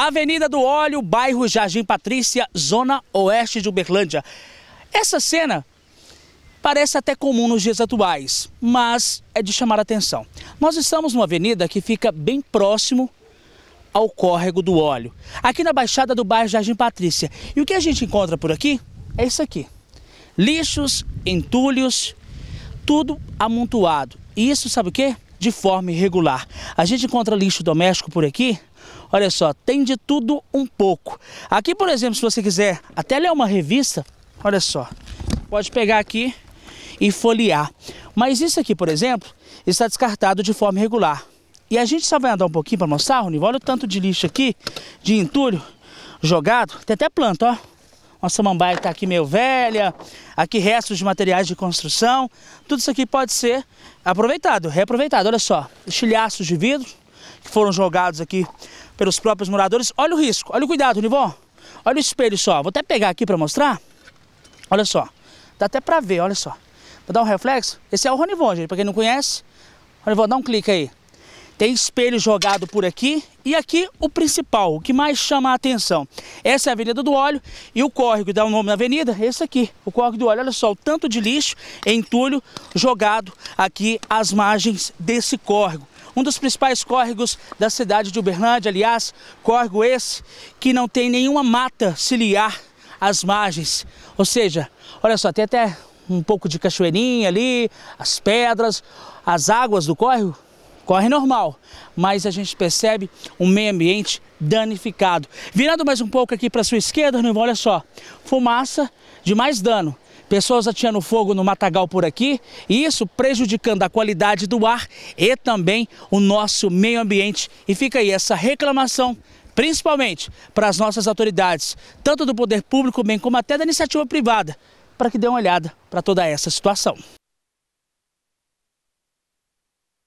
Avenida do Óleo, bairro Jardim Patrícia, zona oeste de Uberlândia. Essa cena parece até comum nos dias atuais, mas é de chamar a atenção. Nós estamos numa avenida que fica bem próximo ao córrego do óleo, aqui na baixada do bairro Jardim Patrícia. E o que a gente encontra por aqui é isso aqui: lixos, entulhos, tudo amontoado. E isso sabe o quê? de forma irregular. A gente encontra lixo doméstico por aqui, olha só, tem de tudo um pouco. Aqui, por exemplo, se você quiser até ler uma revista, olha só, pode pegar aqui e folhear. Mas isso aqui, por exemplo, está descartado de forma irregular. E a gente só vai andar um pouquinho para mostrar, Rony, olha o tanto de lixo aqui, de entulho jogado, tem até planta, ó uma samambaia que está aqui meio velha, aqui restos de materiais de construção. Tudo isso aqui pode ser aproveitado, reaproveitado. Olha só, estilhaços de vidro que foram jogados aqui pelos próprios moradores. Olha o risco, olha o cuidado, Nivon. Olha o espelho só, vou até pegar aqui para mostrar. Olha só, dá até para ver, olha só. Vou dar um reflexo. Esse é o Ronivon, gente, para quem não conhece. Ronivon, dá um clique aí. Tem espelho jogado por aqui e aqui o principal, o que mais chama a atenção. Essa é a Avenida do Óleo e o córrego dá o um nome na avenida, esse aqui, o córrego do óleo. Olha só o tanto de lixo, entulho jogado aqui às margens desse córrego. Um dos principais córregos da cidade de Uberlândia, aliás, córrego esse que não tem nenhuma mata ciliar às margens. Ou seja, olha só, tem até um pouco de cachoeirinha ali, as pedras, as águas do córrego corre normal, mas a gente percebe um meio ambiente danificado. Virando mais um pouco aqui para sua esquerda, Arnivo, olha só, fumaça de mais dano. Pessoas atirando fogo no matagal por aqui, e isso prejudicando a qualidade do ar e também o nosso meio ambiente. E fica aí essa reclamação principalmente para as nossas autoridades, tanto do poder público, bem como até da iniciativa privada, para que dê uma olhada para toda essa situação.